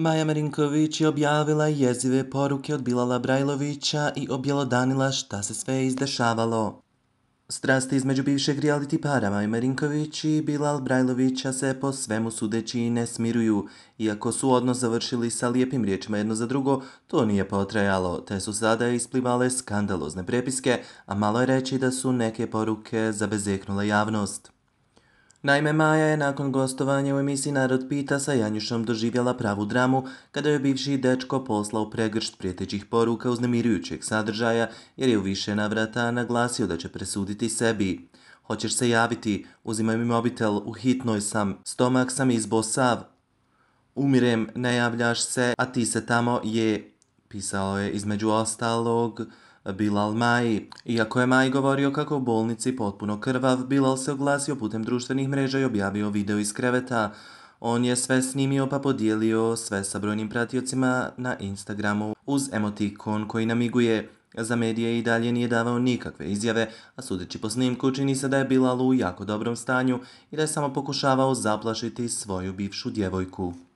Maja Marinković je objavila jezive poruke od Bilala Brajlovića i objelodanila šta se sve izdešavalo. Strasti između bivšeg reality para Maja Marinković i Bilal Brajlovića se po svemu sudeći i ne smiruju. Iako su odnos završili sa lijepim riječima jedno za drugo, to nije potrajalo, te su sada isplivale skandalozne prepiske, a malo je reći da su neke poruke zabezeknula javnost. Naime, Maja je nakon gostovanja u emisiji Narod pita sa Janjušom doživjela pravu dramu kada je bivši dečko poslao pregršt prijetećih poruka uznemirujućeg sadržaja jer je u više navrata naglasio da će presuditi sebi. Hoćeš se javiti, uzimaj mi mobitel, u hitnoj sam, stomak sam izbo sav. Umirem, ne javljaš se, a ti se tamo je, pisao je između ostalog, Bilal Maji. Iako je Maji govorio kako u bolnici potpuno krvav, Bilal se oglasio putem društvenih mreža i objavio video iz kreveta. On je sve snimio pa podijelio sve sa brojnim pratiocima na Instagramu uz emotikon koji namiguje. Za medije i dalje nije davao nikakve izjave, a sudeći po snimku čini se da je Bilal u jako dobrom stanju i da je samo pokušavao zaplašiti svoju bivšu djevojku.